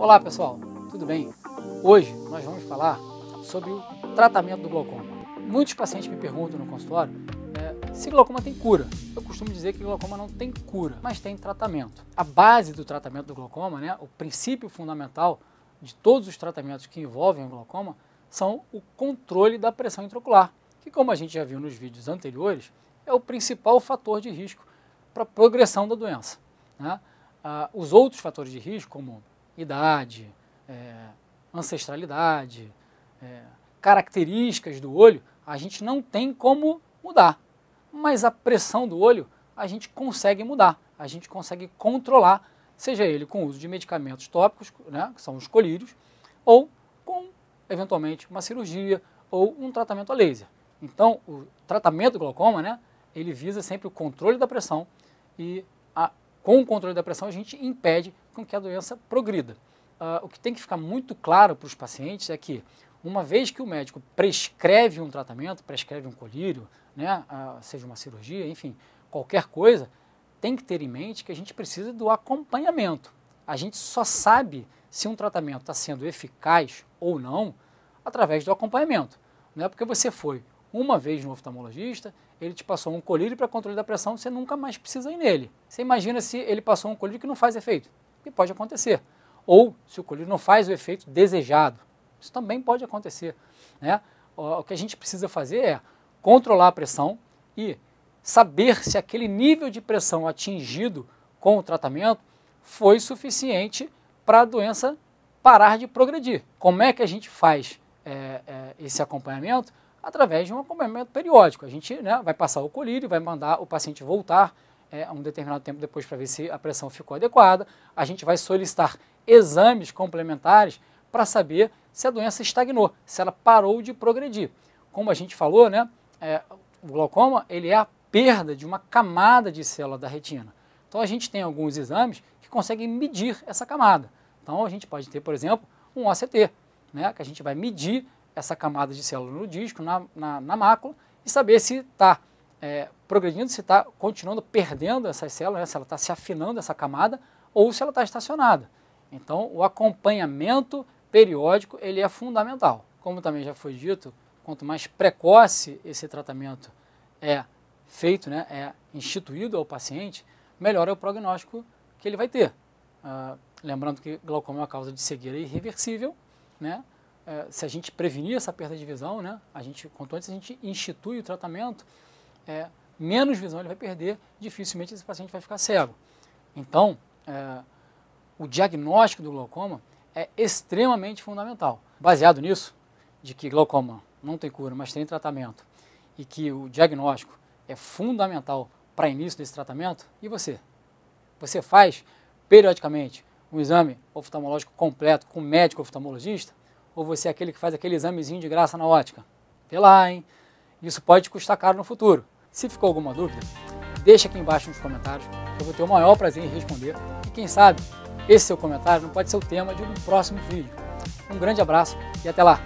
Olá pessoal, tudo bem? Hoje nós vamos falar sobre o tratamento do glaucoma. Muitos pacientes me perguntam no consultório é, se glaucoma tem cura. Eu costumo dizer que glaucoma não tem cura, mas tem tratamento. A base do tratamento do glaucoma, né, o princípio fundamental de todos os tratamentos que envolvem o glaucoma, são o controle da pressão intraocular, que como a gente já viu nos vídeos anteriores, é o principal fator de risco para a progressão da doença. Né? Ah, os outros fatores de risco, como idade, é, ancestralidade, é, características do olho, a gente não tem como mudar. Mas a pressão do olho a gente consegue mudar, a gente consegue controlar, seja ele com o uso de medicamentos tópicos, né, que são os colírios, ou com, eventualmente, uma cirurgia ou um tratamento a laser. Então, o tratamento do glaucoma, né, ele visa sempre o controle da pressão e a com o controle da pressão, a gente impede com que a doença progrida. Uh, o que tem que ficar muito claro para os pacientes é que, uma vez que o médico prescreve um tratamento, prescreve um colírio, né, uh, seja uma cirurgia, enfim, qualquer coisa, tem que ter em mente que a gente precisa do acompanhamento. A gente só sabe se um tratamento está sendo eficaz ou não através do acompanhamento. Não é porque você foi uma vez no oftalmologista ele te passou um colírio para controle da pressão, você nunca mais precisa ir nele. Você imagina se ele passou um colírio que não faz efeito, que pode acontecer. Ou se o colírio não faz o efeito desejado, isso também pode acontecer. Né? O que a gente precisa fazer é controlar a pressão e saber se aquele nível de pressão atingido com o tratamento foi suficiente para a doença parar de progredir. Como é que a gente faz é, é, esse acompanhamento? através de um acompanhamento periódico. A gente né, vai passar o colírio, vai mandar o paciente voltar é, a um determinado tempo depois para ver se a pressão ficou adequada. A gente vai solicitar exames complementares para saber se a doença estagnou, se ela parou de progredir. Como a gente falou, né, é, o glaucoma ele é a perda de uma camada de célula da retina. Então a gente tem alguns exames que conseguem medir essa camada. Então a gente pode ter, por exemplo, um OCT, né, que a gente vai medir essa camada de célula no disco, na, na, na mácula, e saber se está é, progredindo, se está continuando perdendo essas células, né, se ela está se afinando essa camada ou se ela está estacionada. Então, o acompanhamento periódico ele é fundamental. Como também já foi dito, quanto mais precoce esse tratamento é feito, né, é instituído ao paciente, melhor é o prognóstico que ele vai ter. Ah, lembrando que glaucoma é uma causa de cegueira irreversível, né? é, se a gente prevenir essa perda de visão, né, a gente, quanto antes a gente institui o tratamento, é, menos visão ele vai perder, dificilmente esse paciente vai ficar cego. Então, é, o diagnóstico do glaucoma é extremamente fundamental. Baseado nisso, de que glaucoma não tem cura, mas tem tratamento, e que o diagnóstico é fundamental para início desse tratamento, e você? Você faz periodicamente um exame oftalmológico completo com médico oftalmologista? ou você é aquele que faz aquele examezinho de graça na ótica? Vê lá, hein? Isso pode te custar caro no futuro. Se ficou alguma dúvida, deixa aqui embaixo nos comentários, que eu vou ter o maior prazer em responder. E quem sabe, esse seu comentário não pode ser o tema de um próximo vídeo. Um grande abraço e até lá!